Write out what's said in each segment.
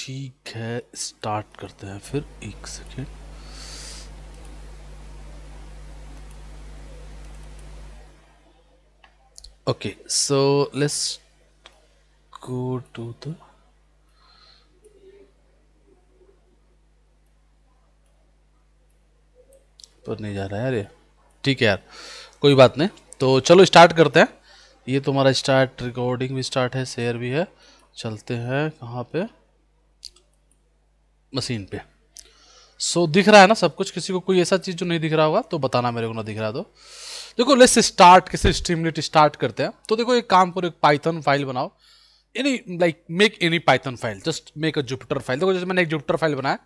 ठीक है स्टार्ट करते हैं फिर एक second okay so let's go to the पर नहीं जा रहा है यार ये ठीक है यार कोई बात नहीं तो चलो स्टार्ट करते हैं ये तुम्हारा स्टार्ट रिकॉर्डिंग भी स्टार्ट है शेयर भी है चलते हैं कहाँ पे मशीन पे सो so, दिख रहा है ना सब कुछ किसी को कोई ऐसा चीज़ जो नहीं दिख रहा होगा तो बताना मेरे को ना दिख रहा तो देखो लेट्स स्टार्ट किसी स्ट्रीमलेट स्टार्ट करते हैं तो देखो एक काम करो एक पाइथन फाइल बनाओ any like make any Python file just make a Jupyter file देखो जैसे मैंने एक जुपिटर फाइल बनाया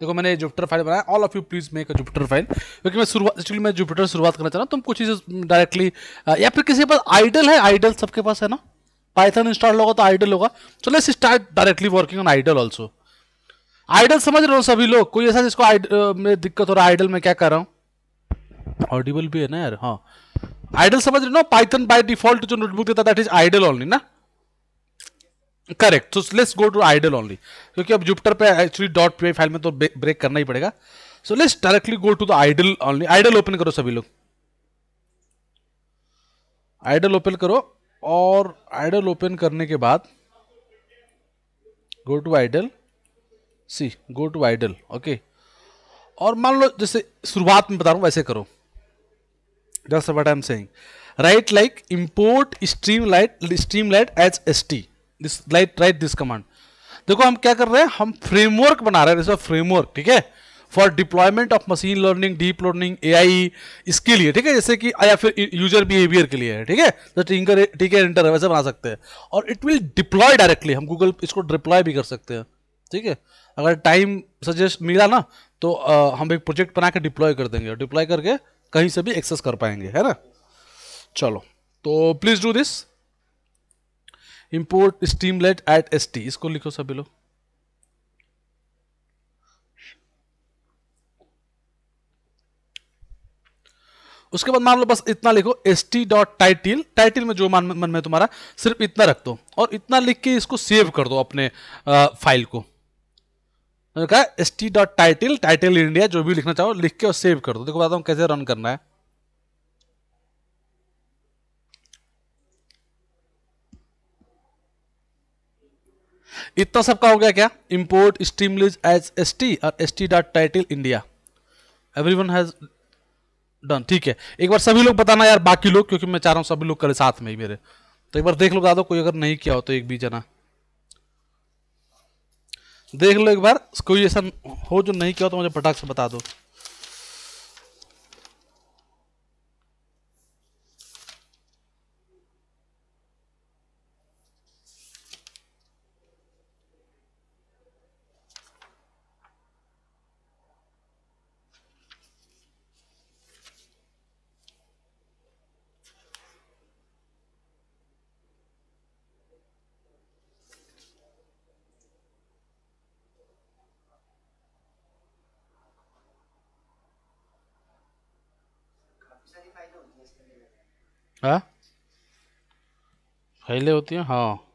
देखो मैंने जुपिटर फाइल बनाया all of you please make a Jupyter file क्योंकि मैं शुरुआत एक्चुअली मैं जुपिटर शुरुआत करना चाह रहा हूँ तुम कुछ चीज़ डायरेक्टली uh, या फिर किसी के पास आइडल है आइडल सबके पास है ना पाइथन इंस्टॉल होगा तो आइडल होगा चलो let's start directly working on IDLE also IDLE समझ रहे हो सभी लोग कोई ऐसा जिसको में दिक्कत हो रहा है आइडल में क्या कर रहा हूँ ऑडिबल भी है ना यार हाँ आइडल समझ रहे हो ना पाइथन बाय डिफॉल्ट जो नोटबुक देता दैट इज आइडल ओनली ना correct so let's go to IDLE only क्योंकि अब जुपिटर पे एक्चुअली डॉट पी फाइल में तो ब्रेक करना ही पड़ेगा so let's directly go to the IDLE only IDLE open करो सभी लोग आइडल ओपन करो और आइडल ओपन करने के बाद go to IDLE see go to IDLE okay और मान लो जैसे शुरुआत में बता रहा हूँ वैसे करो just what I am saying right like import Streamlit Streamlit H S T this light right this command देखो हम क्या कर रहे हैं हम फ्रेमवर्क बना रहे हैं जैसे फ्रेमवर्क ठीक है for deployment of machine learning deep learning A I इसके लिए ठीक है जैसे कि या फिर यूजर बिहेवियर के लिए ठीक है तो टिंकर ठीक है इंटर वैसे बना सकते हैं और इट विल डिप्लॉय डायरेक्टली हम गूगल इसको डिप्लॉय भी कर सकते हैं ठीक है अगर टाइम सजेस्ट मिला ना तो आ, हम एक प्रोजेक्ट बना के डिप्लॉय कर देंगे डिप्लॉय करके कहीं से भी एक्सेस कर पाएंगे है ना चलो तो please do this import Streamlit as S T इसको लिखो सभी लोग उसके बाद मान लो बस इतना लिखो S T dot title title में जो मन में तुम्हारा सिर्फ इतना रख दो और इतना लिख के इसको सेव कर दो अपने आ, फाइल को मैंने कहा S T dot title title India जो भी लिखना चाहो लिख के और सेव कर दो देखो बताता हूँ कैसे रन करना है इतना सबका हो गया क्या import Streamlit as S T और S T dot title India everyone has done ठीक है एक बार सभी लोग बताना यार बाकी लोग क्योंकि मैं चाह रहा हूँ सभी लोग करे साथ में ही मेरे तो एक बार देख लो बता दो कोई अगर नहीं किया हो तो एक भी जना देख लो एक बार कोई ऐसा हो जो नहीं किया तो मुझे पटाख से बता दो फैले होती हैं हाँ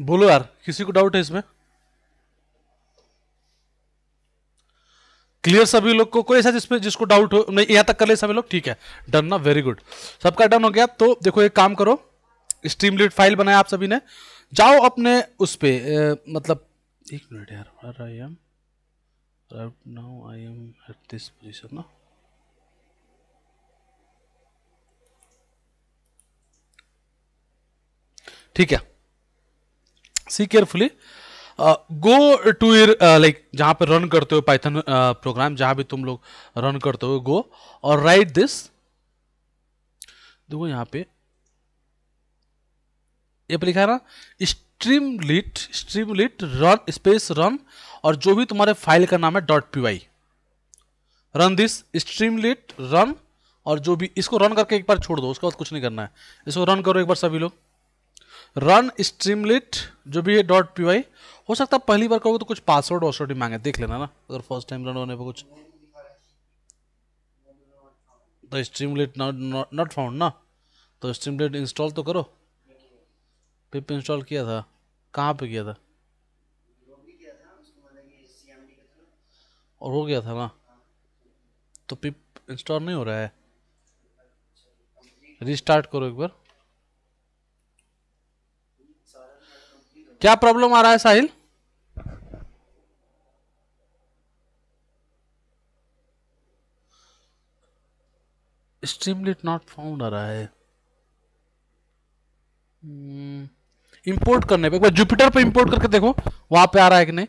बोलो यार किसी को डाउट है इसमें क्लियर सभी लोग को कोई ऐसा जिसमें जिसको डाउट हो नहीं यहाँ तक कर ले सभी लोग ठीक है डन ना वेरी गुड सबका डन हो गया तो देखो एक काम करो स्ट्रीम फाइल बनाया आप सभी ने जाओ अपने उस पर मतलब एक मिनट यार I am now I am at this position ना ठीक है see carefully go to here like जहाँ पर रन करते हो पाइथन प्रोग्राम जहाँ भी तुम लोग रन करते हो गो और राइट दिस देखो यहाँ पे ये पर लिखा है ना Streamlit Streamlit run space run और जो भी तुम्हारे फाइल का नाम है dot P Y run this Streamlit run और जो भी इसको रन करके एक बार छोड़ दो उसके बाद कुछ नहीं करना है इसको रन करो एक बार सभी लोग रन स्ट्रीमलिट जो भी है डॉट पी वाई हो सकता है पहली बार करोगे तो कुछ पासवर्ड वासवर्ड ही मांगे देख लेना ना अगर फर्स्ट टाइम रन होने पर कुछ तो स्ट्रीमलिट नॉट नॉट फाउंड ना तो स्ट्रीमलिट इंस्टॉल तो करो पिप इंस्टॉल किया था कहाँ पे किया था और हो गया था ना तो पिप इंस्टॉल नहीं हो रहा है रिस्टार्ट करो एक बार क्या प्रॉब्लम आ रहा है साहिल स्ट्रीमलेट नॉट फाउंड आ रहा है इंपोर्ट hmm, करने पे एक बार जुपिटर पे इंपोर्ट करके देखो वहां पे आ रहा है कि नहीं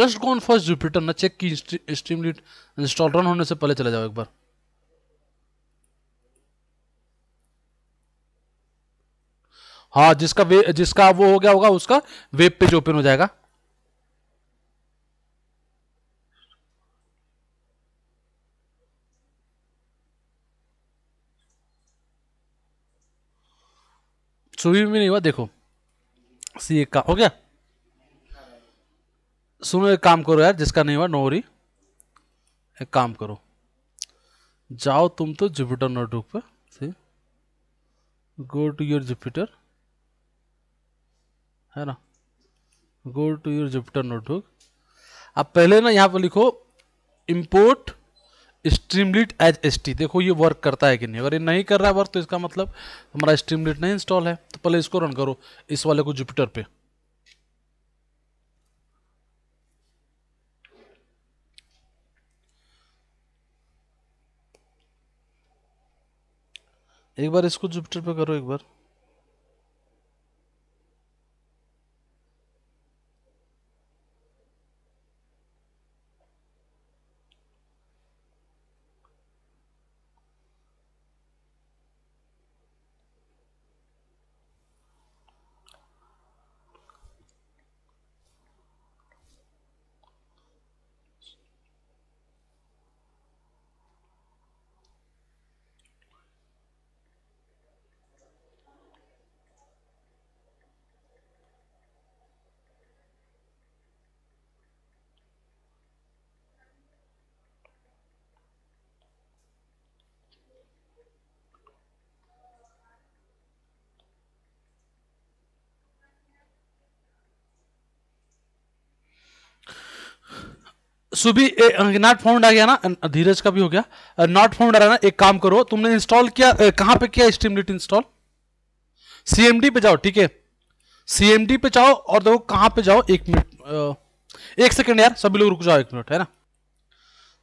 just go on first Jupyter ना चेक की स्ट्रीमलेट इंस्टॉल रन होने से पहले चले जाओ एक बार हाँ जिसका वे जिसका वो हो गया होगा उसका वेब पेज ओपन हो जाएगा सुबह में नहीं हुआ देखो सी एक का हो गया सुनो एक काम करो यार जिसका नहीं हुआ नोरी एक काम करो जाओ तुम तो जुपिटर नोटबुक पे see go to your Jupyter है ना go to your Jupyter notebook आप पहले ना यहाँ पर लिखो import Streamlit as S T देखो ये वर्क करता है कि नहीं अगर ये नहीं कर रहा है वर्क तो इसका मतलब हमारा स्ट्रीमलिट नहीं इंस्टॉल है तो पहले इसको रन करो इस वाले को जुपिटर पे एक बार इसको जुपिटर पे करो एक बार सुबी नॉट फाउंड आ गया ना अं, धीरज का भी हो गया नॉट फाउंड आ रहा ना एक काम करो तुमने इंस्टॉल किया कहां पे किया स्ट्रीमलिट इंस्टॉल सीएमडी पे जाओ ठीक है सीएमडी पे जाओ और देखो कहां पे जाओ एक मिनट एक सेकंड यार सभी लोग रुक जाओ एक मिनट है ना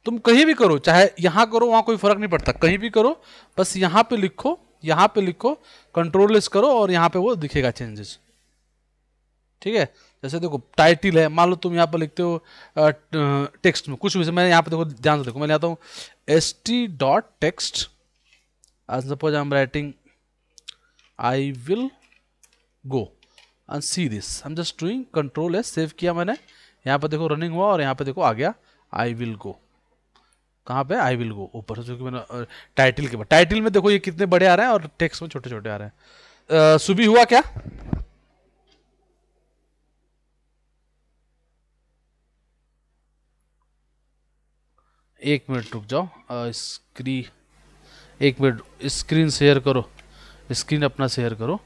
तुम कहीं भी करो चाहे यहां करो वहां कोई फर्क नहीं पड़ता कहीं भी करो बस यहां पर लिखो यहां पर लिखो कंट्रोल इस करो और यहां पर वो दिखेगा चेंजेस ठीक है जैसे देखो टाइटिल है मान लो तुम यहाँ पर लिखते हो टेक्स्ट में कुछ भी मैं यहाँ पर देखो ध्यान से देखो मैं लेता हूँ एस टी डॉट टेक्स्ट आज suppose I am writing I will go and see this I am just doing control है सेव किया मैंने यहाँ पर देखो रनिंग हुआ और यहाँ पर देखो आ गया आई विल गो कहाँ पे आई विल गो ऊपर जो कि मैंने टाइटिल के बाद टाइटिल में देखो ये कितने बड़े आ रहे हैं और टेक्स्ट में छोटे छोटे आ रहे हैं सुबह हुआ क्या एक मिनट रुक जाओ स्क्रीन एक मिनट स्क्रीन शेयर करो स्क्रीन अपना शेयर करो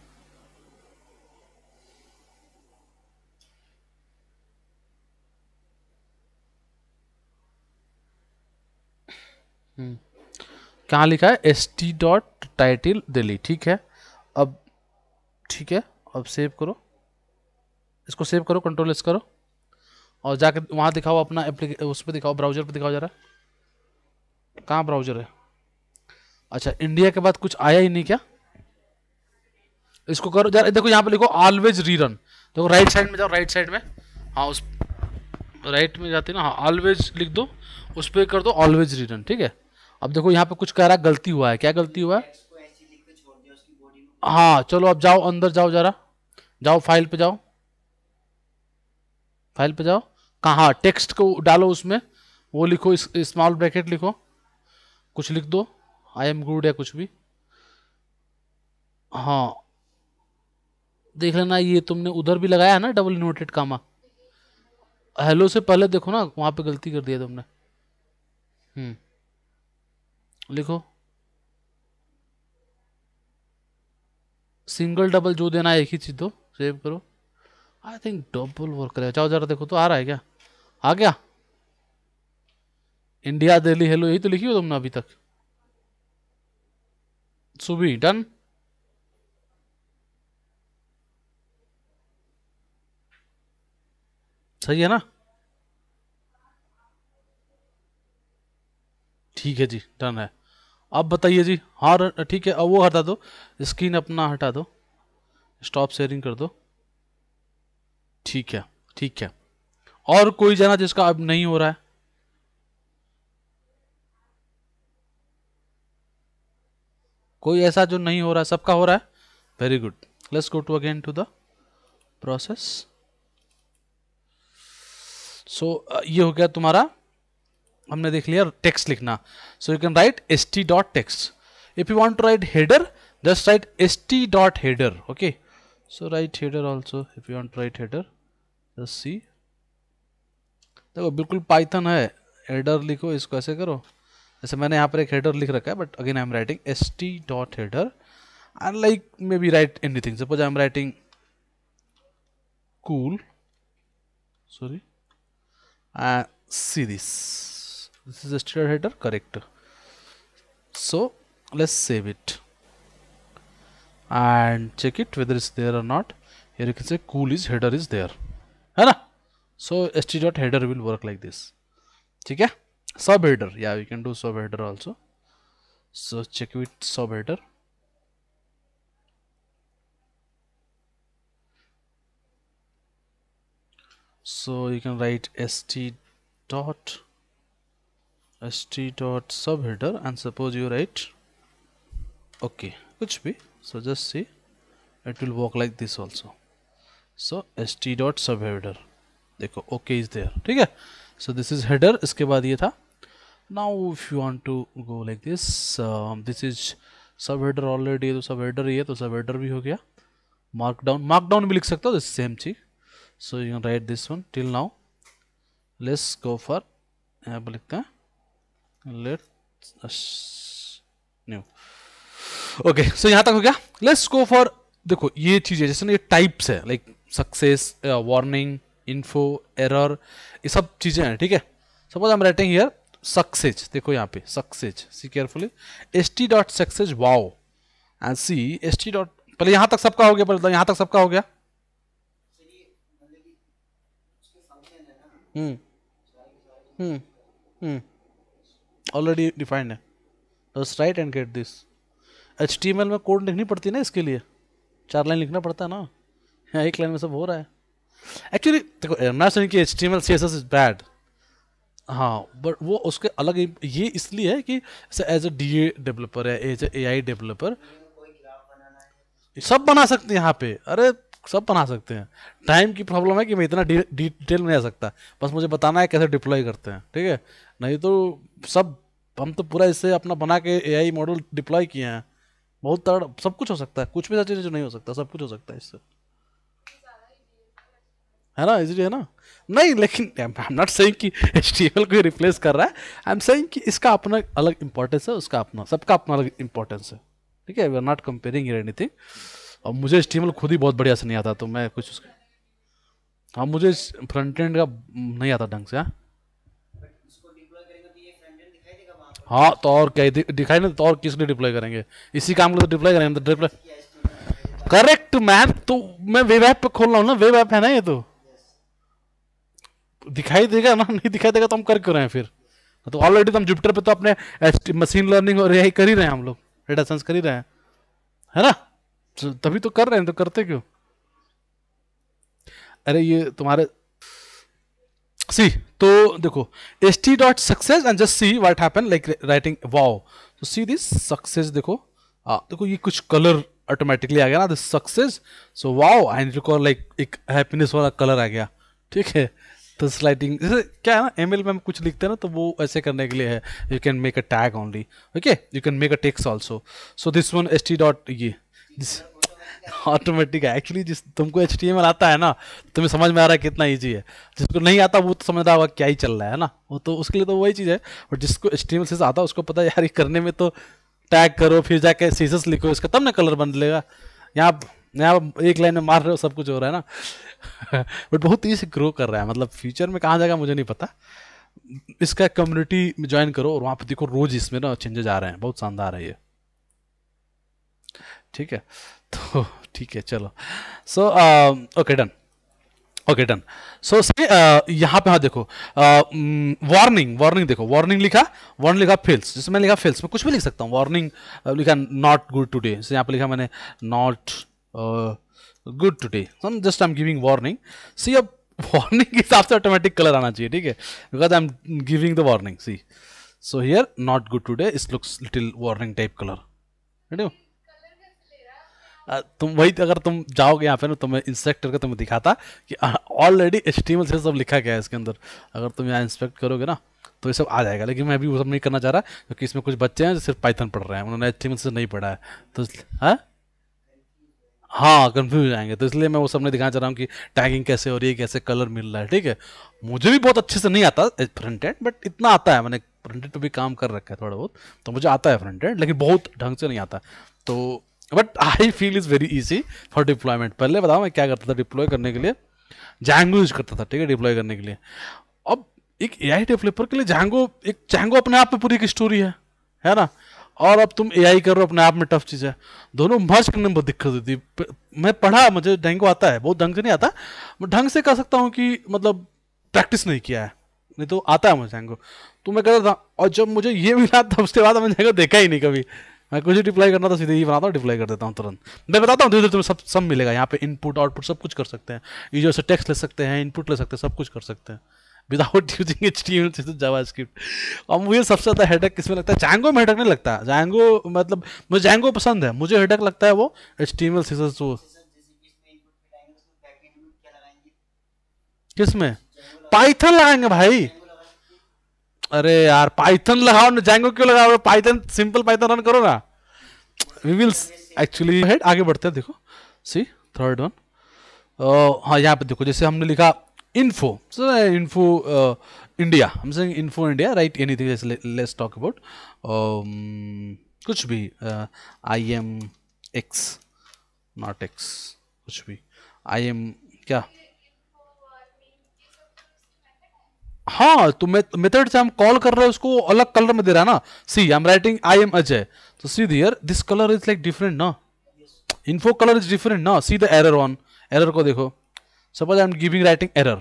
हम्म। कहाँ लिखा है S T dot title Delhi ठीक है अब ठीक है अब सेव करो इसको सेव करो कंट्रोल एस करो और जाकर वहाँ दिखाओ अपना एप्लीके उस पर दिखाओ ब्राउजर पर दिखाओ जरा कहाँ ब्राउजर है अच्छा इंडिया के बाद कुछ आया ही नहीं क्या इसको करो जरा देखो यहाँ पे लिखो ऑलवेज रीरन देखो राइट साइड में जाओ राइट साइड में हाँ उस राइट में जाते ना हाँ ऑलवेज लिख दो उस पर कर दो ऑलवेज रीरन ठीक है अब देखो यहाँ पे कुछ कह रहा है गलती हुआ है क्या गलती हुआ है हाँ चलो अब जाओ अंदर जाओ जरा जाओ फाइल पे जाओ फाइल पे जाओ कहाँ टेक्स्ट को डालो उसमें वो लिखो स्मॉल ब्रैकेट लिखो कुछ लिख दो आई एम गुड या कुछ भी हाँ देख लेना ये तुमने उधर भी लगाया है ना डबल नोटेड कामा हेलो से पहले देखो ना वहाँ पे गलती कर दिया तुमने हम्म लिखो सिंगल डबल जो देना है एक ही चीज़ दो सेव करो आई थिंक डबल वर्क करेगा जाओ जरा देखो तो आ रहा है क्या आ गया इंडिया दिल्ली हेलो यही तो लिखी हो तुमने अभी तक सुबी डन सही है ना ठीक है जी डन है अब बताइए जी हाँ ठीक है अब वो हटा दो स्क्रीन अपना हटा दो स्टॉप शेयरिंग कर दो ठीक है ठीक है और कोई जाना जिसका अब नहीं हो रहा है कोई ऐसा जो नहीं हो रहा सबका हो रहा है very good let's go to again to the process so ये हो गया तुम्हारा हमने देख लिया टेक्स्ट लिखना so you can write S T dot text if you want to write header just write S T dot header okay so write header also if you want write header just देखो बिल्कुल Python है header लिखो इसको ऐसे करो जैसे मैंने यहाँ पर एक हेडर लिख रखा है but again I am writing S T dot and like maybe write anything suppose I'm writing cool sorry uh, series this is a std header correct so let's save it and check it whether it's there or not here you can say cool is header is there Hana? so st dot header will work like this okay sub header yeah we can do sub header also so check with sub header so you can write st dot st dot sub header and suppose you write okay which be so just see it will work like this also so st dot sub header देखो okay is there ठीक है so this is header इसके बाद ये था now if you want to go like this uh, this is sub header already है तो सब हेडर ही sub तो सब ho भी हो गया मार्कडाउन मार्कडाउन भी लिख सकते हो सेम चीज so you can write this one till now let's go for यहाँ पर लिखते हैं ओके सो यहाँ तक हो गया लेट्स गो फॉर देखो ये चीज़ है जैसे ना ये टाइप्स है like success warning info error ये सब चीज़ें हैं ठीक है suppose I am writing here success देखो यहाँ पे success see carefully S T dot success wow and see S T dot पहले यहाँ तक सबका हो गया पहले यहाँ तक सबका हो गया ऑलरेडी हम्म, डिफाइंड हम्म, हम्म, है बस right and get this H T M L में कोड लिखनी पड़ती है ना इसके लिए चार लाइन लिखना पड़ता है ना हाँ, एक लाइन में सब हो रहा है एक्चुअली देखो सुन की H T M L C S S is bad हाँ बट वो उसके अलग ये इसलिए है कि as a D A developer है एज ए आई डेवलपर सब बना सकते हैं यहाँ पे अरे सब बना सकते हैं टाइम की प्रॉब्लम है कि मैं इतना डिटेल में आ सकता बस मुझे बताना है कैसे डिप्लॉय करते हैं ठीक है नहीं तो सब हम तो पूरा इससे अपना बना के ए मॉडल डिप्लॉय किए हैं बहुत तड़ सब कुछ हो सकता है कुछ भी ऐसा चीज़ नहीं हो सकता सब कुछ हो सकता है इससे है ना इजीली है ना नहीं लेकिन आई एम नॉट सेइंग कि एच को रिप्लेस कर रहा है आई एम सेइंग कि इसका अपना अलग इंपॉर्टेंस है उसका अपना सबका अपना अलग इंपॉर्टेंस है ठीक है we are not comparing here anything और मुझे एच खुद ही बहुत बढ़िया से नहीं आता तो मैं कुछ उसका हाँ मुझे फ्रंट एंड का नहीं आता ढंग से हाँ हाँ तो और क्या दिखाई नहीं तो और किस लिए डिप्लॉय करेंगे इसी काम को तो डिप्लॉय करेंगे तो डिप्लॉय करेक्ट मैन तो मैं वेब ऐप पे खोल रहा हूँ ना वेब ऐप है ना ये तो दिखाई देगा ना नहीं दिखाई देगा तो हम कर क्यों रहे हैं फिर तो मतलब ऑलरेडी तो हम जुपिटर पे तो अपने मशीन लर्निंग और यही कर ही रहे हैं हम लोग डेटा साइंस कर ही रहे हैं है ना तो तभी तो कर रहे हैं तो करते क्यों अरे ये तुम्हारे सी तो देखो S T dot success and just see what happen like writing wow तो सी दिस सक्सेस देखो आ, हाँ, देखो ये कुछ कलर ऑटोमेटिकली आ गया ना this success so wow and record like एक हैप्पीनेस वाला कलर आ गया ठीक है तो स्लाइडिंग जैसे क्या है ना एम में हम कुछ लिखते हैं ना तो वो ऐसे करने के लिए है you can make a tag only okay you can make a text also so this one S T dot ये ऑटोमेटिक है एक्चुअली जिस तुमको एच टी एम एल आता है ना तुम्हें समझ में आ रहा है कितना ईजी है जिसको नहीं आता वो तो समझ रहा होगा क्या ही चल रहा है ना वो तो उसके लिए तो वही चीज़ है और जिसको एच टी एम एल से आता है उसको पता है यार ये करने में तो टैग करो फिर जाके सीजस लिखो इसका तब ना कलर बन लेगा यहाँ यहाँ एक लाइन में मार रहे हो सब कुछ हो रहा है ना बट बहुत तेज़ी से ग्रो कर रहा है मतलब फ्यूचर में कहाँ जाएगा मुझे नहीं पता इसका कम्युनिटी में ज्वाइन करो और वहाँ पर देखो रोज़ इसमें ना चेंजेज आ रहे हैं बहुत शानदार है ये ठीक है तो ठीक है चलो so okay done okay done so से यहाँ पे हाँ देखो वार्निंग uh, वार्निंग mm, देखो वार्निंग लिखा वार्निंग लिखा फेल्स जैसे मैंने लिखा फेल्स मैं कुछ भी लिख सकता हूँ वार्निंग uh, लिखा नॉट गुड टुडे जैसे यहाँ पे लिखा मैंने not good today some just I am giving warning see अब वार्निंग के हिसाब से ऑटोमेटिक कलर आना चाहिए ठीक है because I am giving the warning see so here not good today is looks little warning type colour तुम वही अगर तुम जाओगे यहाँ पे ना तो मैं इंस्पेक्ट करके तुम्हें दिखाता कि ऑलरेडी एच टी से सब लिखा गया है इसके अंदर अगर तुम यहाँ इंस्पेक्ट करोगे ना तो ये सब आ जाएगा लेकिन मैं अभी वो सब नहीं करना चाह रहा क्योंकि इसमें कुछ बच्चे हैं जो सिर्फ पाइथन पढ़ रहे हैं उन्होंने एच से नहीं पढ़ा है तो हाँ हाँ कंफ्यूज आएंगे तो इसलिए मैं वो सबने दिखाना चाह रहा हूँ कि टैगिंग कैसे हो रही है कैसे कलर मिल रहा है ठीक है मुझे भी बहुत अच्छे से नहीं आता फ्रंट एंड बट इतना आता है मैंने फ्रंट एंड पर भी काम कर रखा है थोड़ा बहुत तो मुझे आता है फ्रंट एंड लेकिन बहुत ढंग से नहीं आता तो but I feel is very easy for deployment पहले बताओ मैं क्या करता था डिप्लॉय करने के लिए जैंगो यूज करता था ठीक है डिप्लॉय करने के लिए अब एक ए आई डेवलपर के लिए जैंगो एक जैंगो अपने आप में पूरी एक स्टोरी है है ना और अब तुम एआई कर रहे हो अपने आप में टफ चीज़ है दोनों मर्ज करने में बहुत दिक्कत होती है मैं पढ़ा मुझे ढंग को आता है बहुत ढंग से नहीं आता मैं ढंग से कह सकता हूँ कि मतलब प्रैक्टिस नहीं किया है नहीं तो आता है मुझे ढंग तो मैं कहता था और जब मुझे ये मिला था उसके बाद मैंने ढंग देखा ही नहीं कभी मैं कुछ रिप्लाई करना था तो सीधे ही बनाता हूँ रिप्लाई कर देता हूँ तुरंत मैं बताता हूँ धीरे धीरे तुम्हें सब सब मिलेगा यहाँ पे इनपुट आउटपुट सब कुछ कर सकते हैं यूजर से टेक्स्ट ले सकते हैं इनपुट ले सकते हैं सब कुछ कर सकते हैं without using H T M JavaScript और मुझे सबसे ज़्यादा हेडक किसमें लगता है जैंगो में हेडक नहीं लगता जैंगो मतलब मुझे जैंगो पसंद है मुझे हेडक लगता है वो एच टी एम एल सीजन टू किस में पाइथन लगाएंगे भाई अरे यार पाइथन लगाओ ना जैंगो क्यों लगाओ पाइथन सिंपल पाइथन रन करो ना वी विल एक्चुअली हेड आगे बढ़ते हैं देखो सी थर्ड वन हाँ यहाँ पे देखो जैसे हमने लिखा info. So uh, info uh, India. I'm saying info India. Write anything. Let's, let's talk about um, कुछ भी uh, I am X not X कुछ भी I am क्या हाँ तो मेथड से हम कॉल कर रहे हैं उसको अलग कलर में दे रहा है ना see I am writing I am Ajay तो see there this colour is like different ना इन्फो कलर इज डिफरेंट ना see the error on error को देखो suppose I am giving writing error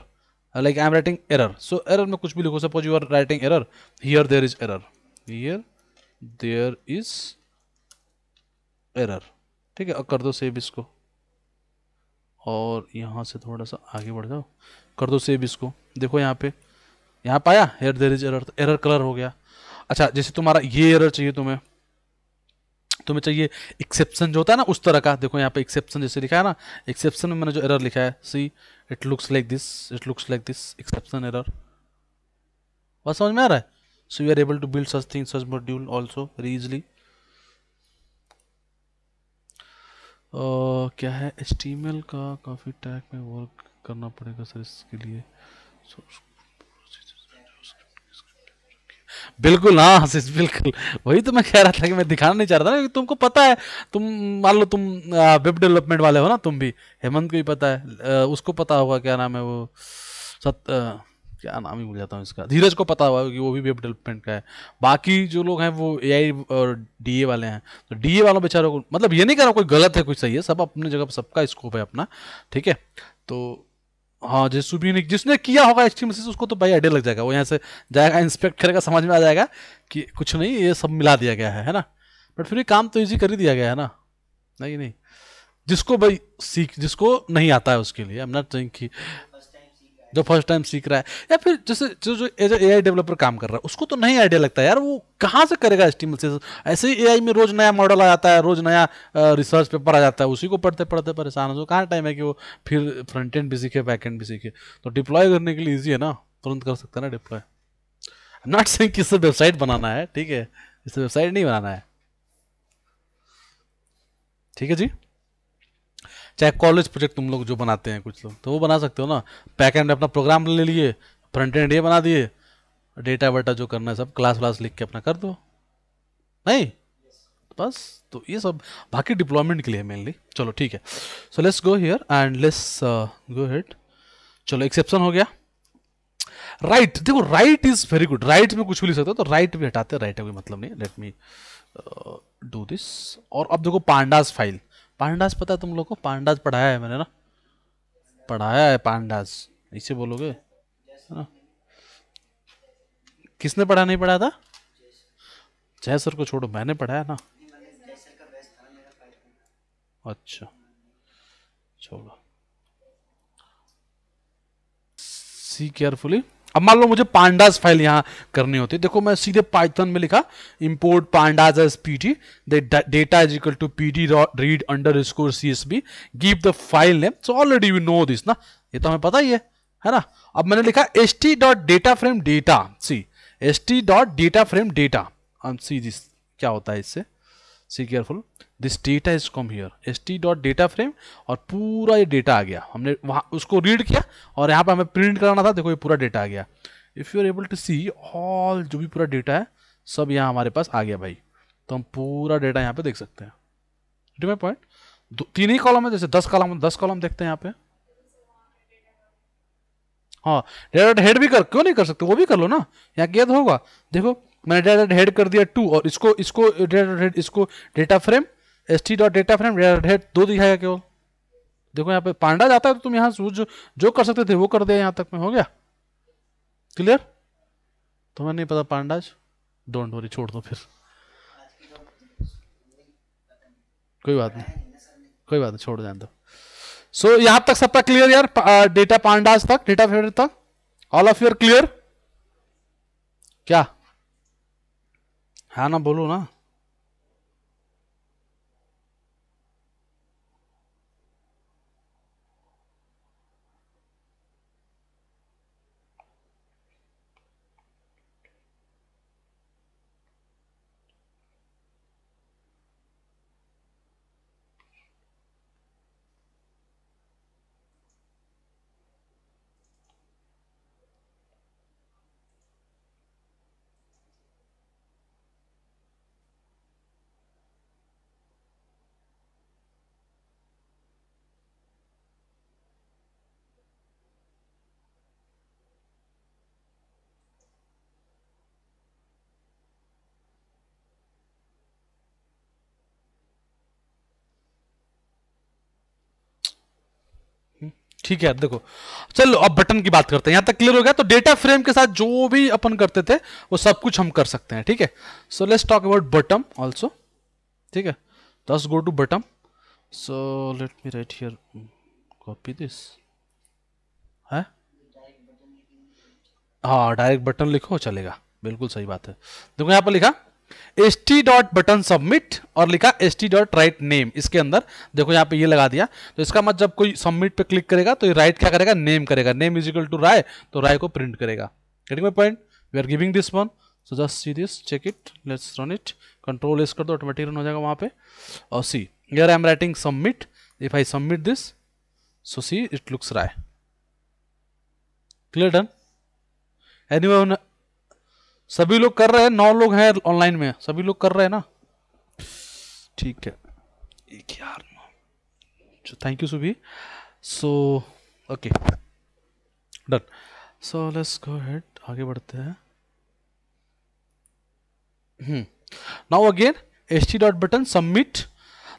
like I am writing error so error में कुछ भी लिखो suppose you are writing error here there is error here there is error ठीक है कर दो सेव इसको और यहाँ से थोड़ा सा आगे बढ़ जाओ कर दो सेव इसको देखो यहाँ पे यहाँ पाया here there is error error colour हो गया अच्छा जैसे तुम्हारा ये एरर चाहिए तुम्हें तुम्हें चाहिए एक्सेप्शन जो होता है ना उस तरह का देखो यहाँ पे एक्सेप्शन जैसे लिखा है ना एक्सेप्शन में मैंने जो एरर लिखा है see it looks like this it looks like this exception error बस समझ में आ रहा है so you are able to build such thing such module also very easily क्या है एस का काफ़ी टैग में वर्क करना पड़ेगा सर इसके लिए सो so, बिल्कुल हाँ आशीष हाँ, बिल्कुल वही तो मैं कह रहा था कि मैं दिखाना नहीं चाह रहा था ना तुमको पता है तुम मान लो तुम वेब डेवलपमेंट वाले हो ना तुम भी हेमंत को ही पता है उसको पता होगा क्या नाम है वो सत क्या नाम ही भूल जाता हूँ इसका धीरज को पता हुआ कि वो भी वेब डेवलपमेंट का है बाकी जो लोग हैं वो ए और डी वाले हैं तो डी वालों बेचारों को मतलब ये नहीं कह रहा कोई गलत है कोई सही है सब अपने जगह सबका स्कोप है अपना ठीक है तो हाँ जिस सुबीन ने जिसने किया होगा एक्सट्रीम से उसको तो भाई अड्डे लग जाएगा वो यहाँ से जाएगा इंस्पेक्ट करेगा समझ में आ जाएगा कि कुछ नहीं ये सब मिला दिया गया है है ना बट फिर काम तो ईजी कर ही दिया गया है ना नहीं नहीं जिसको भाई सीख जिसको नहीं आता है उसके लिए आई एम नॉट थिंक जो फर्स्ट टाइम सीख रहा है या फिर जैसे जो जो एज ए आई डेवलपर काम कर रहा है उसको तो नहीं आइडिया लगता है यार वो कहाँ से करेगा स्टीमल से ऐसे ही ए आई में रोज़ नया मॉडल आ जाता है रोज़ नया रिसर्च पेपर आ जाता है उसी को पढ़ते पढ़ते परेशान हो कहाँ टाइम है कि वो फिर फ्रंट एंड भी सीखे बैक एंड भी सीखे तो डिप्लॉय करने के लिए ईजी है ना तुरंत कर सकते हैं ना डिप्लॉय नॉट सेइंग कि इससे वेबसाइट बनाना है ठीक है इससे वेबसाइट नहीं बनाना है ठीक है जी चाहे कॉलेज प्रोजेक्ट तुम लोग जो बनाते हैं कुछ लोग तो वो बना सकते हो ना बैक एंड अपना प्रोग्राम ले लिए फ्रंट एंड ये बना दिए डेटा वेटा जो करना है सब क्लास व्लास लिख के अपना कर दो नहीं बस तो ये सब बाकी डिप्लॉयमेंट के लिए मेनली चलो ठीक है so let's go here and let's go head चलो एक्सेप्शन हो गया राइट right, देखो right is very good right में कुछ भी लिख सकते हो तो राइट भी हटाते राइट right है कोई मतलब नहीं लेट मी डू दिस और अब देखो पांडास फाइल पांडास पता तुम लोग को पांडास पढ़ाया है मैंने ना पढ़ाया है पांडास इसे बोलोगे है ना किसने पढ़ा नहीं पढ़ा था जय सर को छोड़ो मैंने पढ़ाया ना अच्छा छोड़ो सी केयरफुली अब मान लो मुझे पांडाज फाइल यहाँ करनी होती है देखो मैं सीधे पाइथन में लिखा import pandas as P D data is equal to P D read underscore C S V give the file name so already we know this ना ये तो हमें पता ही है है ना अब मैंने लिखा S T dot data frame data see S T dot data frame data see this क्या होता है इससे see careful this data is come here S T dot data frame और पूरा ये डेटा आ गया हमने वहाँ उसको रीड किया और यहाँ पर हमें प्रिंट कराना था देखो ये पूरा डेटा आ गया if you are able to see all जो भी पूरा डेटा है सब यहाँ हमारे पास आ गया भाई तो हम पूरा डेटा यहाँ पे देख सकते हैं ठीक है पॉइंट तीन ही कॉलम है जैसे दस कॉलम दस कॉलम देखते हैं यहाँ पे हाँ डेटा हेड भी कर क्यों नहीं कर सकते वो भी कर लो ना यहाँ गेद होगा देखो मैंने डेटा हेड कर दिया टू और इसको इसको डेटा हेड इसको data frame S T dot data frame read head दो दिखाया केवल देखो यहाँ पे पांडा जाता है तो तुम यहाँ जो जो कर सकते थे वो कर दिया यहाँ तक में हो गया क्लियर तुम्हें नहीं पता पांडाज डोंट वरी छोड़ दो फिर कोई बात नहीं कोई बात नहीं छोड़ जाने दो सो so, यहां तक सबका क्लियर यार डेटा पांडाज तक डेटा फेवर तक ऑल ऑफ यूर क्लियर क्या है हाँ ना बोलो ना ठीक है देखो चलो अब बटन की बात करते हैं यहां तक क्लियर हो गया तो डेटा फ्रेम के साथ जो भी अपन करते थे वो सब कुछ हम कर सकते हैं ठीक है so let's talk about button also ठीक है this go to button so let me write here copy this है हाँ डायरेक्ट बटन लिखो चलेगा बिल्कुल सही बात है देखो यहाँ पर लिखा S T dot button submit और लिखा S T dot write name इसके अंदर देखो यहाँ पे ये लगा दिया तो इसका मत मतलब जब कोई सबमिट पे क्लिक करेगा तो ये राइट क्या करेगा नेम करेगा name is equal to Rai तो राय को प्रिंट करेगा getting my point we are giving this one so just see this check it let's run it control S कर दो ऑटोमेटिक रन हो जाएगा वहाँ पे और see here I am writing submit if I submit this so see it looks Rai clear done any सभी लोग कर रहे हैं नौ लोग हैं ऑनलाइन में सभी लोग कर रहे हैं ना ठीक है एक यार थैंक यू अच्छा, Subhi so okay done so let's go head आगे बढ़ते हैं now again S T dot button submit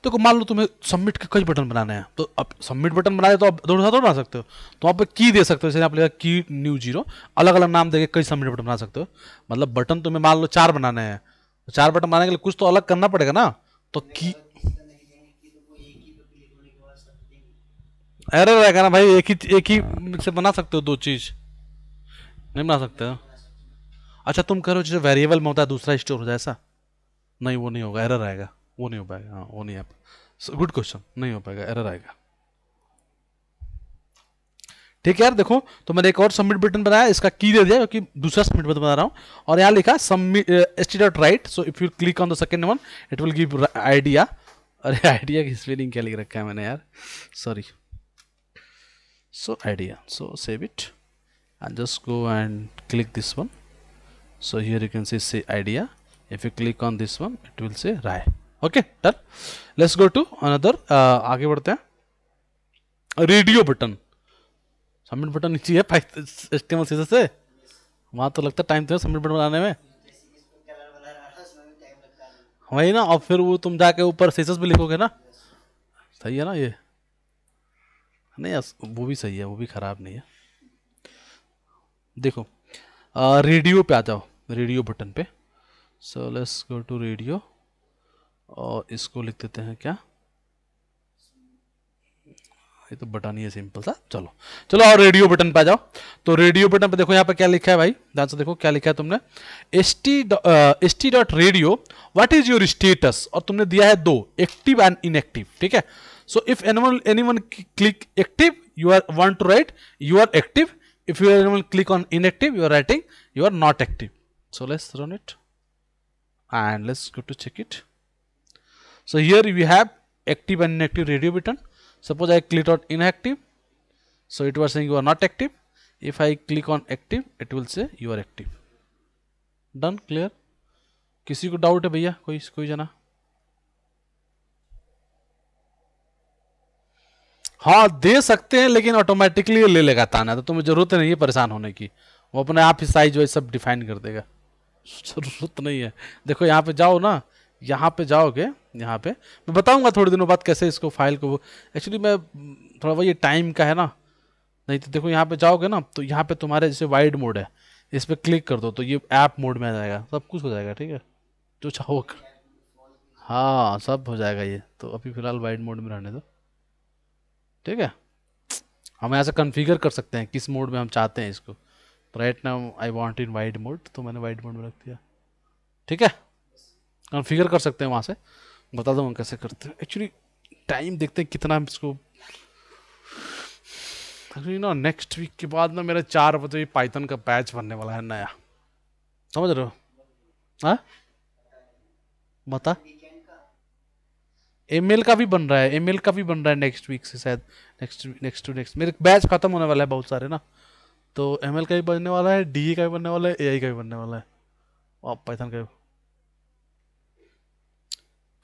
देखो तो मान लो तुम्हें सबमिट के कई बटन बनाने हैं तो अब सबमिट बटन बनाए तो आप दोनों साथ बना सकते हो तो आप की दे सकते हो जैसे आप लेगा की न्यू जीरो अलग अलग नाम देके कई सबमिट बटन बना सकते हो मतलब बटन तुम्हें मान लो चार बनाने हैं तो चार बटन बनाने के लिए कुछ तो अलग करना पड़ेगा ना तो की अरे रहेगा ना भाई एक ही एक ही से बना सकते हो दो चीज़ नहीं बना सकते हो अच्छा तुम करो जैसे वेरिएबल में होता है दूसरा स्टोर हो जाए ऐसा नहीं वो नहीं होगा एरर रहेगा वो नहीं हो पाएगा हाँ वो नहीं आप गुड क्वेश्चन नहीं हो पाएगा एरर आएगा ठीक है यार देखो तो मैंने एक और सबमिट बटन बनाया इसका की दे दिया क्योंकि दूसरा सबमिट बटन बना रहा हूँ और यहाँ लिखा submit H dot write so if you click on the second one it will give idea अरे आइडिया की स्पेलिंग क्या लिख रखा है मैंने यार sorry so idea so save it and just go and click this one so here you can see say idea if you click on this one it will say rai okay done let's go to another आगे बढ़ते हैं radio button submit button नीचे है एस्टिमल season से वहाँ तो लगता time तो है सबमिट बटन बनाने में वही ना और फिर वो तुम जाके ऊपर सेसेस भी लिखोगे ना सही है ना ये नहीं वो भी सही है वो भी ख़राब नहीं है देखो रेडियो uh, पे आ जाओ रेडियो बटन पे so let's go to radio और इसको लिख देते हैं क्या ये तो बटन ही है सिंपल सा चलो चलो और रेडियो बटन पे आ जाओ तो रेडियो बटन पे देखो यहाँ पे क्या लिखा है भाई ध्यान से देखो क्या लिखा है तुमने S T S T dot radio what is your status और तुमने दिया है दो एक्टिव एंड इनएक्टिव ठीक है so if animal animal click active you are want to write you are active if you animal click on inactive you are writing you are not active so let's run it and let's go to check it So here we have active and inactive radio button. Suppose I click on inactive. So it was saying you are not active. If I click on active, it will say you are active. Done, clear. किसी को doubt है भैया कोई कोई जाना हाँ दे सकते हैं लेकिन ऑटोमेटिकली ले लेगा ताना तो तुम्हें जरूरत नहीं है परेशान होने की वो अपने आप ही साइज वाइज सब डिफाइन कर देगा जरूरत नहीं है देखो यहाँ पे जाओ ना यहाँ पे जाओगे यहाँ पे मैं बताऊंगा थोड़े दिनों बाद कैसे इसको फाइल को एक्चुअली मैं थोड़ा वही टाइम का है ना नहीं तो देखो यहाँ पे जाओगे ना तो यहाँ पे तुम्हारे जैसे वाइड मोड है इस पर क्लिक कर दो तो ये ऐप मोड में आ जाएगा सब कुछ हो जाएगा ठीक है जो चाहो कर हाँ सब हो जाएगा ये तो अभी फ़िलहाल वाइड मोड में रहने दो ठीक है हम यहाँ से कन्फिगर कर सकते हैं किस मोड में हम चाहते हैं इसको तो right now I want in wide mode तो मैंने वाइड मोड में रख दिया ठीक है कन्फिगर कर सकते हैं वहाँ से बता दूँ कैसे करते हैं एक्चुअली टाइम देखते हैं कितना इसको ना नेक्स्ट वीक के बाद ना मेरा चार बजे पाइथन का बैच बनने वाला है नया समझ रहे हो हाँ बता एम का भी बन रहा है एम का भी बन रहा है नेक्स्ट वीक से शायद नेक्स्ट नेक्स्ट टू नेक्स्ट मेरे बैच खत्म होने वाला है बहुत सारे ना तो एम का भी बनने वाला है डी का भी बनने वाला है ए का भी बनने वाला है और पैथन का भी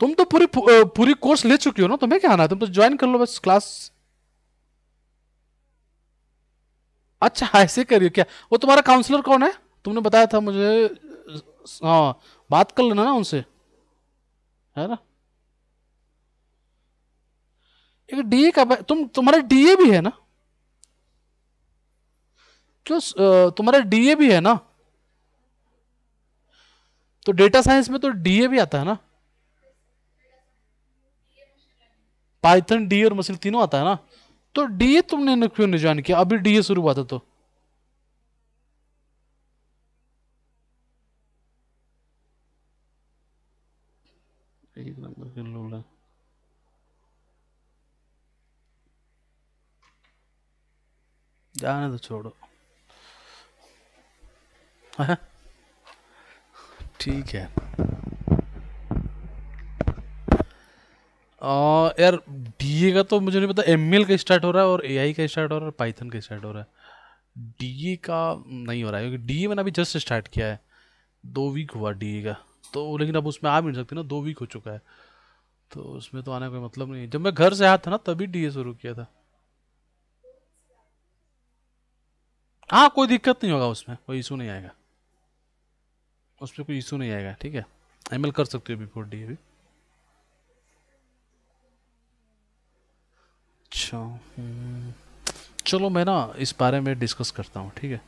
तुम तो पूरी पूरी कोर्स ले चुकी हो ना तुम्हें क्या आना है तुम तो ज्वाइन कर लो बस क्लास अच्छा ऐसे करियो क्या वो तुम्हारा काउंसलर कौन है तुमने बताया था मुझे हाँ बात कर लेना ना उनसे है ना एक डीए का तुम तुम्हारे डीए भी है ना क्यों तुम्हारा डीए भी है ना तो डेटा साइंस में तो डीए भी आता है ना पाइथन डी और मसल तीनों आता है ना तो डी तुमने क्यों नहीं ज्वाइन किया अभी डी शुरू हुआ था तो एक नंबर के लोला जाने तो छोड़ो ठीक है आ, यार डीए का तो मुझे नहीं पता एम का स्टार्ट हो रहा है और ए का स्टार्ट हो रहा है और पाइथन का स्टार्ट हो रहा है डी का नहीं हो रहा है क्योंकि डी मैंने अभी जस्ट स्टार्ट किया है दो वीक हुआ डी का तो लेकिन अब उसमें आ भी नहीं सकती ना दो वीक हो चुका है तो उसमें तो आने का कोई मतलब नहीं जब मैं घर से आया था ना तभी डी शुरू किया था हाँ कोई दिक्कत नहीं होगा उसमें कोई इशू नहीं आएगा उसमें कोई इशू नहीं आएगा ठीक है एम कर सकते हो बिफोर डी अभी अच्छा हम्म। चलो मैं ना इस बारे में डिस्कस करता हूँ ठीक है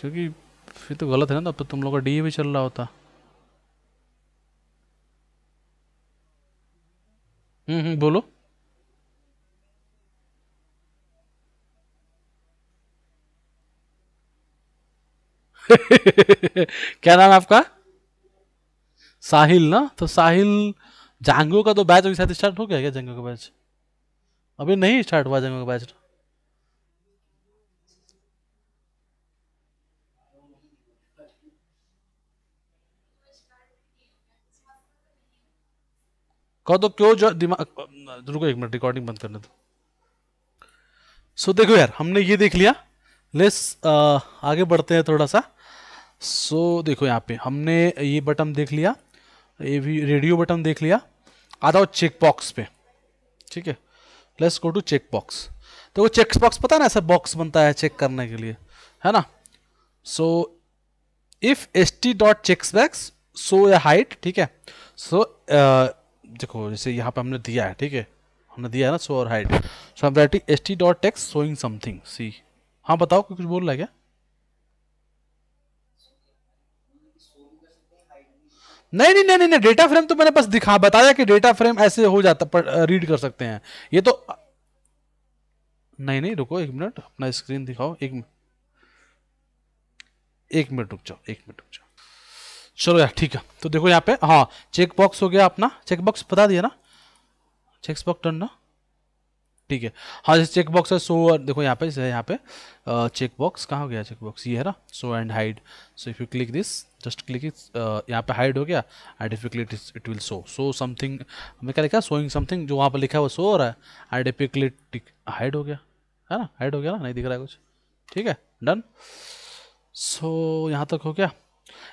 क्योंकि फिर तो गलत है ना तब तो तुम लोग का डी भी चल रहा होता हम्म हम्म बोलो क्या नाम है आपका साहिल ना तो साहिल जांगो का तो बैच अभी शायद स्टार्ट हो गया क्या जांगो का बैच अभी नहीं स्टार्ट हुआ जंगल बैच कह तो क्यों जो दिमाग रुको एक मिनट रिकॉर्डिंग बंद करने दो सो so, देखो यार हमने ये देख लिया लेस uh, आगे बढ़ते हैं थोड़ा सा सो so, देखो यहाँ पे हमने ये बटन देख लिया ये भी रेडियो बटन देख लिया आ जाओ चेक बॉक्स पे ठीक है let's go to check box तो वो चेक बॉक्स पता है ना ऐसा बॉक्स बनता है चेक करने के लिए है ना so if S T dot checkbox so a height ठीक है सो देखो जैसे यहाँ पे हमने दिया है ठीक है हमने दिया है ना सो और हाइट सो हम writing S T dot text showing something see हाँ बताओ कुछ बोल रहा है क्या नहीं नहीं नहीं नहीं डेटा फ्रेम तो मैंने बस दिखा बताया कि डेटा फ्रेम ऐसे हो जाता पर रीड कर सकते हैं ये तो नहीं नहीं रुको एक मिनट अपना स्क्रीन दिखाओ एक मिनट एक मिनट रुक जाओ एक मिनट रुक जाओ चलो यार ठीक है तो देखो यहाँ पे हाँ चेक बॉक्स हो गया अपना चेक बॉक्स बता दिया ना चेक बॉक्स टर्न ना ठीक है हाँ जैसे चेक बॉक्स है सो और देखो यहाँ पे जैसे यहाँ पे चेक बॉक्स कहाँ हो गया चेक बॉक्स ये है ना so and hide so if you click this just click इस यहाँ पे हाइड हो गया and if you click it will so so something हमें क्या लिखा सोइंग समथिंग जो वहाँ पर लिखा है वो सो हो रहा है and if you click tick hide हो गया है ना हाइड हो गया ना नहीं दिख रहा है कुछ ठीक है डन सो so, यहाँ तक हो गया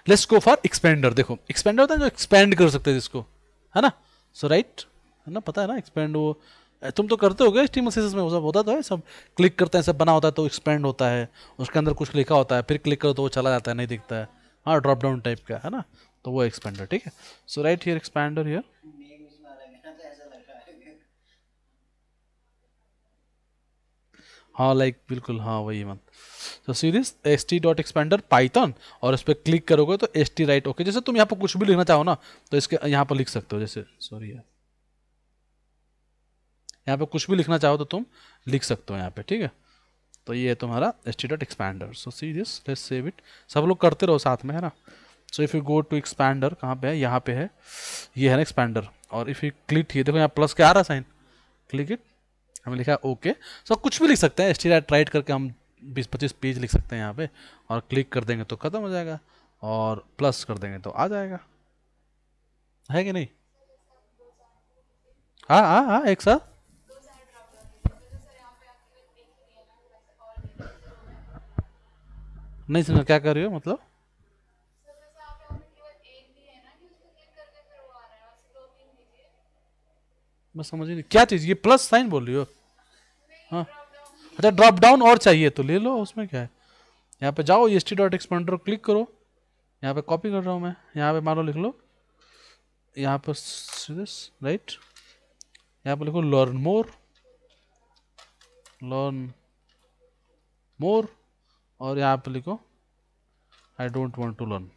लेट्स गो फॉर एक्सपेंडर देखो एक्सपेंडर होता है जो एक्सपेंड कर सकते हैं जिसको है ना सो राइट है ना पता है ना एक्सपेंड वो तुम तो करते हो गए स्टीम असेसिस में वो सब होता तो है सब क्लिक करते हैं सब बना होता है तो एक्सपेंड होता है उसके अंदर कुछ लिखा होता है फिर क्लिक करो तो वो चला जाता है नहीं दिखता है हाँ ड्रॉप डाउन टाइप का है ना तो वो एक्सपेंडर ठीक है so right here expander here हाँ लाइक बिल्कुल हाँ वही मत तो series S T dot expander Python और इस पर क्लिक करोगे तो एस टी राइट ओके जैसे तुम यहाँ पर कुछ भी लिखना चाहो ना तो इसके यहाँ पर लिख सकते हो जैसे सॉरी यार यहाँ पे कुछ भी लिखना चाहो तो तुम लिख सकते हो यहाँ पे ठीक है तो ये है तुम्हारा S dot expander so see this let's save it सब लोग करते रहो साथ में है ना so if you go to expander कहाँ पे है यहाँ पे है ये है ना एक्सपैंडर और इफ़ यू क्लिक ये देखो यहाँ प्लस क्या आ रहा साइन क्लिक इट हमें लिखा है ओके सो कुछ भी लिख सकते हैं एस टी राइट करके हम बीस पच्चीस पेज लिख सकते हैं यहाँ पे और क्लिक कर देंगे तो ख़त्म हो जाएगा और प्लस कर देंगे तो आ जाएगा है कि नहीं हाँ हाँ हाँ एक साथ नहीं समझा क्या कर रही हो मतलब मैं समझ नहीं क्या चीज़ ये प्लस साइन बोल रही हो हाँ अच्छा ड्रॉप डाउन और चाहिए तो ले लो उसमें क्या है यहाँ पे जाओ S T dot expander click करो यहाँ पे कॉपी कर रहा हूँ मैं यहाँ पे मारो लिख लो यहाँ पर राइट यहाँ पर लिखो लर्न मोर लर्न मोर और यहाँ पे लिखो I don't want to learn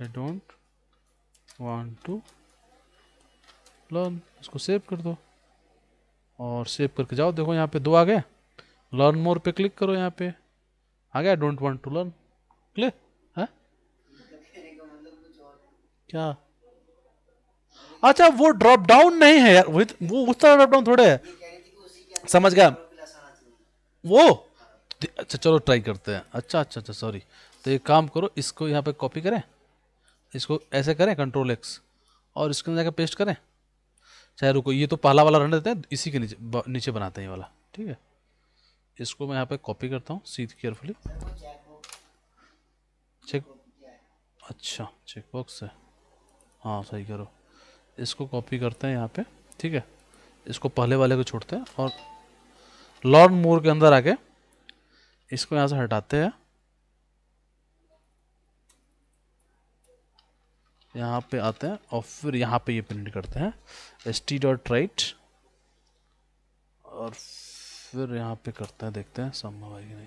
I don't want to learn इसको सेव कर दो और सेव करके जाओ देखो यहाँ पे दो आ गए लर्न मोर पे क्लिक करो यहाँ पे आ गया don't want to learn clear है क्या अच्छा वो ड्रॉप डाउन नहीं है यार वो उस तरह ड्रॉप डाउन थोड़े है समझ गया वो अच्छा चलो ट्राई करते हैं अच्छा अच्छा अच्छा सॉरी तो एक काम करो इसको यहाँ पे कॉपी करें इसको ऐसे करें कंट्रोल एक्स और अंदर जाकर पेस्ट करें चाहे अच्छा, रुको ये तो पहला वाला रहने देते हैं इसी के नीचे नीचे बनाते हैं ये वाला ठीक है इसको मैं यहाँ पे कॉपी करता हूँ सीध केयरफुली चेक अच्छा चेक बॉक्स है हाँ सही करो इसको कॉपी करते हैं यहाँ पे ठीक है इसको पहले वाले को छोड़ते हैं और लॉर्ड मोर के अंदर आके इसको यहाँ से हटाते हैं यहाँ पे आते हैं और फिर यहाँ पे ये प्रिंट करते हैं एस टी डॉट राइट और फिर यहाँ पे करते हैं देखते हैं संभव है कि नहीं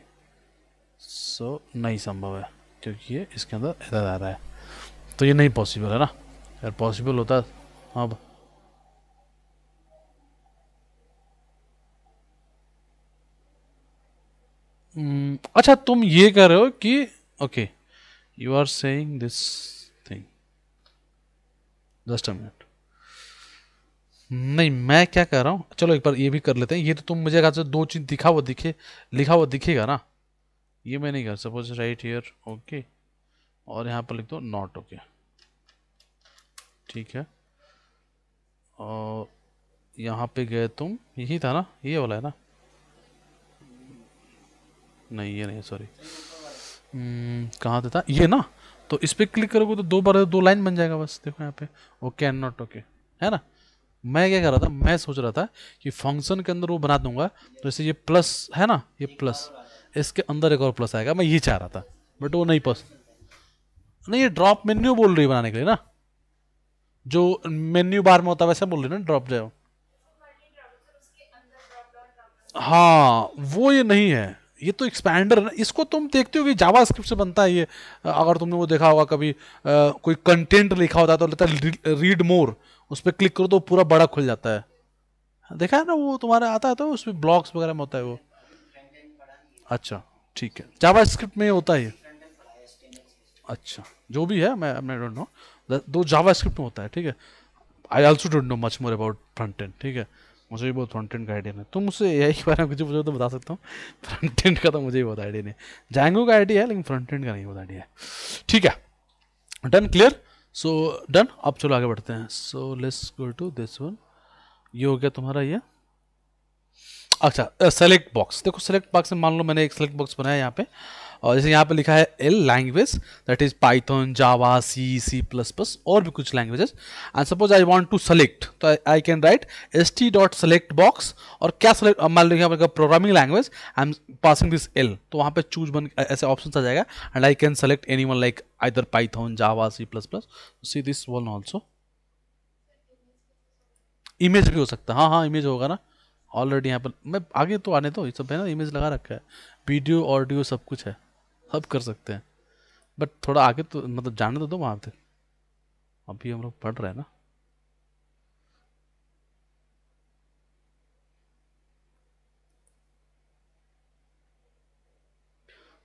सो so, नहीं संभव है क्योंकि ये इसके अंदर एरर आ रहा है तो ये नहीं पॉसिबल है ना अगर पॉसिबल होता अब hmm, अच्छा तुम ये कह रहे हो कि okay you are saying this thing just a minute नहीं मैं क्या कह रहा हूं चलो एक बार ये भी कर लेते हैं ये तो तुम मुझे कहा दो चीज दिखा हुआ दिखे लिखा हुआ दिखेगा ना ये मैं नहीं कर सपोज राइट हियर ओके और यहाँ पर लिख दो नॉट ओके ठीक है और यहाँ पे गए तुम यही था ना ये वाला है ना नहीं ये नहीं सॉरी हम्म, कहाँ था ये ना तो इस पर क्लिक करोगे तो दो बार दो लाइन बन जाएगा बस देखो यहाँ पे ओके एंड नॉट ओके है ना मैं क्या कर रहा था मैं सोच रहा था कि फंक्शन के अंदर वो बना दूंगा तो जैसे ये प्लस है ना ये प्लस इसके अंदर एक और प्लस आएगा मैं ये चाह रहा था बट वो नहीं पस नहीं ये ड्रॉप मेन्यू बोल रही है बनाने के लिए ना जो मेन्यू बार में होता है वैसे बोल रहे ना ड्रॉप जाओ हाँ वो ये नहीं है ये तो एक्सपैंडर ना इसको तुम देखते हो कि जावा स्क्रिप्ट से बनता है ये अगर तुमने वो देखा होगा कभी आ, कोई कंटेंट लिखा होता है तो लेता है रीड मोर उस पर क्लिक करो तो पूरा बड़ा खुल जाता है देखा है ना वो तुम्हारे आता है तो उसमें ब्लॉग्स वगैरह में होता है वो अच्छा ठीक है जावा स्क्रिप्ट में होता है ये अच्छा जो भी है मैं मैं डोंट नो दो जावा स्क्रिप्ट में होता है ठीक है I also don't know much more about front end ठीक है मुझे भी बहुत फ्रंट एंड का आइडिया नहीं तुम मुझसे यही के बारे में कुछ मुझे तो बता सकता हूँ फ्रंट एंड का तो मुझे बहुत आइडिया नहीं जाएंगो का आइडिया है लेकिन फ्रंट एंड का नहीं बहुत आइडिया है ठीक है डन क्लियर सो डन अब चलो आगे बढ़ते हैं so let's go to this one ये हो गया तुम्हारा ये अच्छा सेलेक्ट बॉक्स देखो सेलेक्ट बॉक्स में मान लो मैंने एक सेलेक्ट बॉक्स बनाया यहाँ पे और जैसे यहाँ पर लिखा है L language that is Python Java C C plus plus और भी कुछ languages and suppose I want to select तो I can write S T dot select box और क्या सेलेक्ट मान लो यहाँ पर programming language I am passing this L तो वहाँ पर चूज बन ऐसे ऑप्शन आ जाएगा and I can select any one like either Python Java C plus plus see this one also image भी हो सकता है हाँ हाँ इमेज होगा ना ऑलरेडी यहाँ पर मैं आगे तो आने तो ये सब है ना इमेज लगा रखा है वीडियो ऑडियो सब कुछ है सब कर सकते हैं बट थोड़ा आगे तो मतलब जाने तो दो वहाँ तक अभी हम लोग पढ़ रहे हैं ना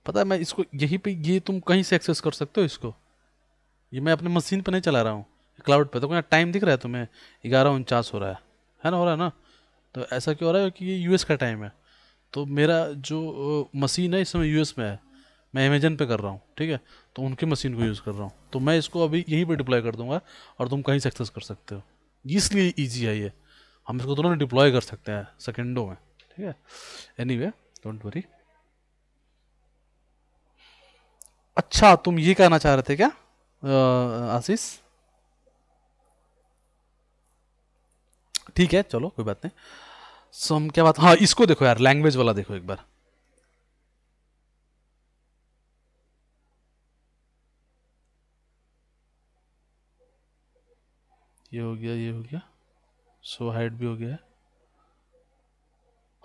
पता है मैं इसको यहीं पे ये तुम कहीं से एक्सेस कर सकते हो इसको ये मैं अपने मशीन पे नहीं चला रहा हूँ क्लाउड पे तो क्या टाइम दिख रहा है तुम्हें ग्यारह उनचास हो रहा है है ना हो रहा है ना तो ऐसा क्यों हो रहा है कि ये यूएस का टाइम है तो मेरा जो मशीन है इस समय यूएस में है मैं अमेजन पे कर रहा हूँ ठीक है तो उनकी मशीन को यूज़ कर रहा हूँ तो मैं इसको अभी यहीं पे डिप्लॉय कर दूंगा और तुम कहीं सक्सेस कर सकते हो इसलिए ईजी है ये हम इसको दोनों डिप्लॉय कर सकते हैं सेकेंडों में ठीक है एनी वे डोंट वरी अच्छा तुम ये कहना चाह रहे थे क्या आशीष ठीक है चलो कोई बात नहीं सो हम क्या बात हाँ इसको देखो यार लैंग्वेज वाला देखो एक बार ये हो गया ये हो गया सो हाइट भी हो गया है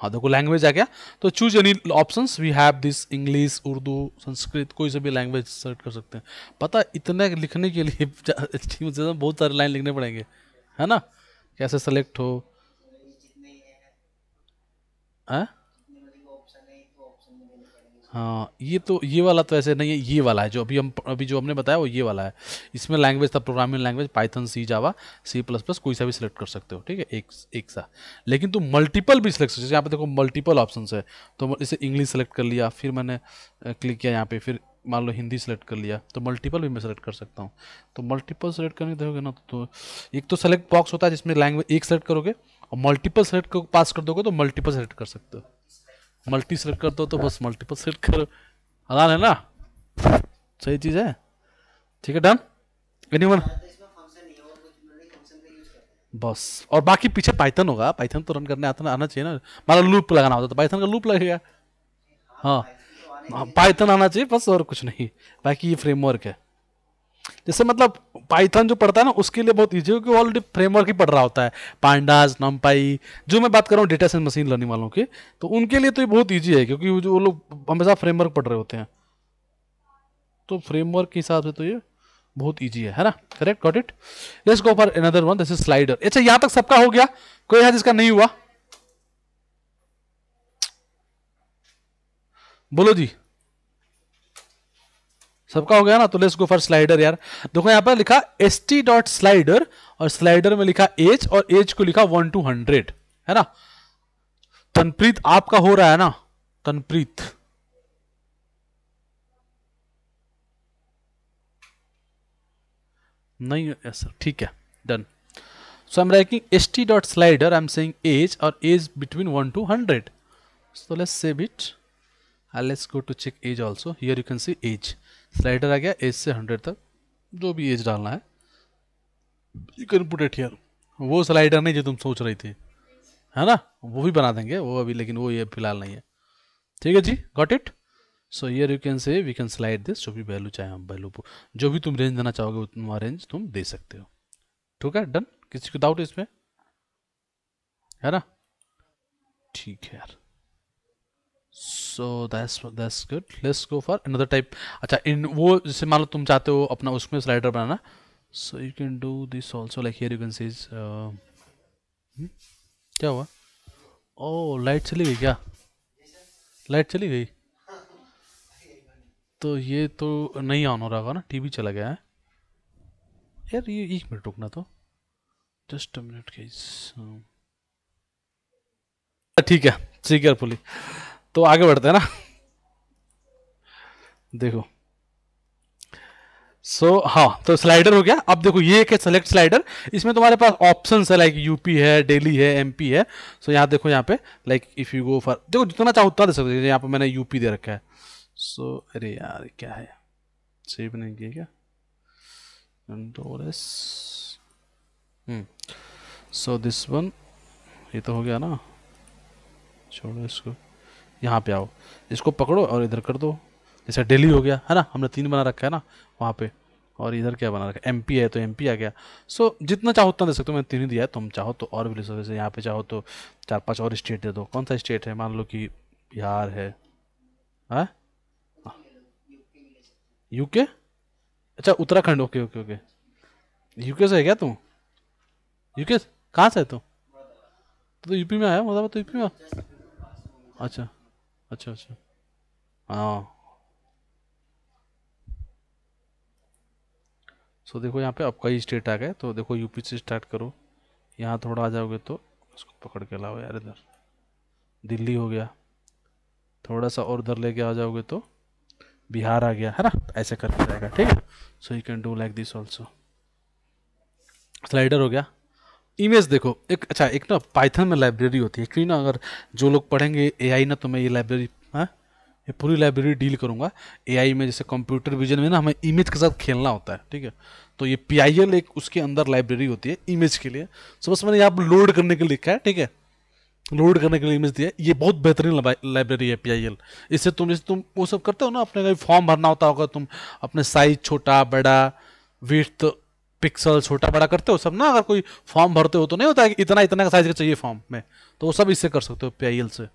हाँ देखो लैंग्वेज आ गया तो choose any option we have this English Urdu Sanskrit कोई से भी लैंग्वेज सेलेक्ट कर सकते हैं पता इतने लिखने के लिए बहुत सारे लाइन लिखने पड़ेंगे है ना कैसे सेलेक्ट हो है हाँ? हाँ ये तो ये वाला तो ऐसे नहीं है ये वाला है जो अभी हम अभी जो हमने बताया वो ये वाला है इसमें लैंग्वेज था programming language Python C Java C plus plus कोई सा भी सिलेक्ट कर सकते हो ठीक है एक एक सा लेकिन तुम तो मल्टीपल भी सिलेक्ट जैसे यहाँ पे देखो मल्टीपल ऑप्शन है तो इसे इंग्लिश सेलेक्ट कर लिया फिर मैंने क्लिक किया यहाँ पर फिर मान लो हिंदी सेलेक्ट कर लिया तो मल्टीपल भी मैं सेलेक्ट कर सकता हूँ तो मल्टीपल सेलेक्ट करने देखोगे ना तो, तो एक तो सेलेक्ट बॉक्स होता है जिसमें लैंग्वेज एक सेलेक्ट करोगे और मल्टीपल सेलेक्ट को पास कर दोगे तो मल्टीपल सेलेक्ट कर सकते हो मल्टी सेलेक्ट कर दो तो बस मल्टीपल सेलेक्ट करो आसान है ना सही चीज़ है ठीक है डन एनी वन बस और बाकी पीछे पाइथन होगा पाइथन तो रन करने आता आना चाहिए ना मारा लूप लगाना होता तो पाइथन का लूप लगेगा हाँ पाइथन हाँ, आना चाहिए बस और कुछ नहीं बाकी ये फ्रेमवर्क है जैसे मतलब पाइथन जो पढ़ता है ना उसके लिए बहुत ईजी क्योंकि ऑलरेडी फ्रेमवर्क ही पढ़ रहा होता है पांडाज नमपाई जो मैं बात कर रहा हूँ डेटा साइंस मशीन लर्निंग वालों के तो उनके लिए तो ये बहुत ईजी है क्योंकि वो लोग हमेशा फ्रेमवर्क पढ़ रहे होते हैं तो फ्रेमवर्क के हिसाब से तो ये बहुत ईजी है है ना correct got it let's go for another one this is slider अच्छा यहां तक सबका हो गया कोई है जिसका नहीं हुआ बोलो जी सबका हो गया ना तो लेट्स गो फॉर स्लाइडर यार देखो यहाँ पर लिखा एस टी डॉट स्लाइडर और स्लाइडर में लिखा एज और एज को लिखा वन टू हंड्रेड है ना तनप्रीत आपका हो रहा है ना तनप्रीत नहीं सर ठीक है done so I am writing S T dot slider I am saying age और age between one two hundred so let's save it and let's go to check age also here you can see slider आ गया age से hundred तक जो भी age डालना है you can put it here वो स्लाइडर नहीं जो तुम सोच रही थी है ना वो भी बना देंगे वो अभी लेकिन वो ये फिलहाल नहीं है ठीक है जी got it so here you can say we can slide this जो भी वैल्यू चाहे हम वैल्यू जो भी तुम रेंज देना चाहोगे उतना रेंज तुम दे सकते हो ठीक है डन किसी को डाउट इसमें है ना ठीक है यार so that's that's good let's go for another type अच्छा इन वो जैसे मान लो तुम चाहते हो अपना उसमें स्लाइडर बनाना so you can do this also like here you can sees क्या हुआ ओ oh, लाइट चली गई क्या लाइट चली गई तो ये तो नहीं ऑन हो रहा होगा ना टीवी चला गया है यार ये एक मिनट रुकना तो जस्ट अ मिनट गाइस ठीक है ठीक है तो आगे बढ़ते हैं ना देखो सो so, हाँ तो स्लाइडर हो गया अब देखो ये एक है सेलेक्ट स्लाइडर इसमें तुम्हारे पास ऑप्शन है लाइक यूपी है डेली है एमपी है सो so, यहाँ देखो यहाँ पे like if you go for देखो जितना चाहो उतना दे सकते हो यहाँ पे मैंने यूपी दे रखा है सो so, अरे यार क्या है सेव नहीं किया क्या सो दिस वन ये तो हो गया ना छोड़ो इसको यहाँ पे आओ इसको पकड़ो और इधर कर दो जैसे डेली हो गया है ना हमने तीन बना रखा है ना वहाँ पे और इधर क्या बना रखा है एम है तो एम आ गया सो जितना चाहो उतना दे सकते हो मैंने तीन ही दिया है तुम चाहो तो और भी ले सकते यहाँ पे चाहो तो चार पाँच और स्टेट दे दो कौन सा स्टेट है मान लो कि बिहार है यू हाँ? यूके अच्छा Uttarakhand okay okay okay UK से है क्या तुम यूके कहाँ से है तुम तो यूपी में आया मतलब तो यूपी में अच्छा अच्छा अच्छा हाँ सो देखो यहाँ पे आपका ही स्टेट आ गया तो देखो यूपी से स्टार्ट करो यहाँ थोड़ा आ जाओगे तो उसको पकड़ के लाओ यार इधर दिल्ली हो गया थोड़ा सा और उधर लेके आ जाओगे तो बिहार आ गया है ना तो ऐसे करके जाएगा ठीक है so you can do like this also slider हो गया इमेज देखो एक अच्छा एक ना पाइथन में लाइब्रेरी होती है क्योंकि ना अगर जो लोग पढ़ेंगे एआई ना तो मैं ये लाइब्रेरी हाँ ये पूरी लाइब्रेरी डील करूँगा एआई में जैसे कंप्यूटर विजन में ना हमें इमेज के साथ खेलना होता है ठीक है तो ये पी एक उसके अंदर लाइब्रेरी होती है इमेज के लिए सो बस मैंने यहाँ पर लोड करने के लिए लिखा है ठीक है लोड करने के लिए इमेज दिया ये बहुत बेहतरीन लाइब्रेरी है पी इससे तुम जैसे तुम वो सब करते हो ना अपने कहीं फॉर्म भरना होता होगा तुम अपने साइज छोटा बड़ा विथ पिक्सल छोटा बड़ा करते हो सब ना अगर कोई फॉर्म भरते हो तो नहीं होता है कि इतना इतना का साइज का चाहिए फॉर्म में तो वो सब इससे कर सकते हो पी से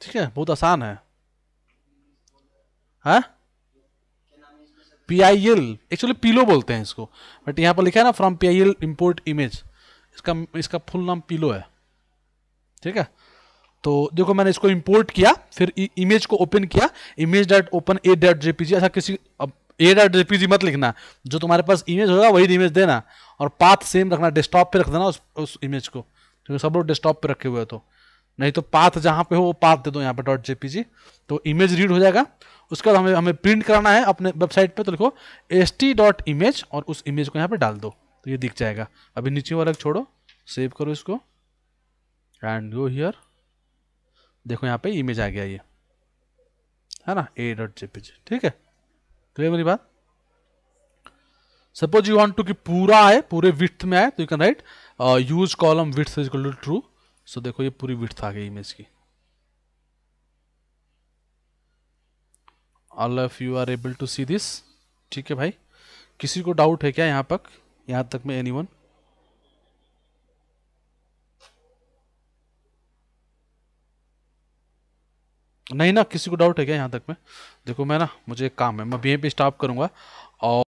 ठीक है बहुत आसान है P I L actually pillow बोलते हैं इसको बट यहाँ पर लिखा है ना from P I L import image इसका इसका फुल नाम पीलो है ठीक है तो देखो मैंने इसको इम्पोर्ट किया फिर इमेज को ओपन किया image dot open a dot JPG ऐसा किसी अब ए डॉट जेपीजी मत लिखना जो तुम्हारे पास इमेज होगा वही इमेज देना और पाथ सेम रखना डेस्कटॉप पे रख देना उस उस इमेज को क्योंकि सब लोग डेस्कटॉप पे रखे हुए तो नहीं तो पाथ जहाँ पे हो वो पाथ दे दो यहाँ पे डॉट जेपीजी तो इमेज रीड हो जाएगा उसके बाद हमें हमें प्रिंट कराना है अपने वेबसाइट पर तो लिखो एस टी डॉट इमेज और उस इमेज को यहाँ पर डाल दो तो ये दिख जाएगा अभी नीचे वाला छोड़ो सेव करो इसको एंड गो हियर देखो यहाँ पे इमेज आ गया ये है ना ए डॉट जेपीजी ठीक है क्लियर मेरी बात सपोज यू वांट टू कि पूरा आए पूरे विथ में आए तो you can write use column width is to true so देखो ये पूरी विथ आ गई इमेज की all of you are able to see this ठीक है भाई किसी को डाउट है क्या यहां तक यहां तक में एनी वन नहीं ना किसी को डाउट है क्या यहाँ तक में देखो मैं ना मुझे एक काम है मैं बी एम पी स्टाफ करूँगा और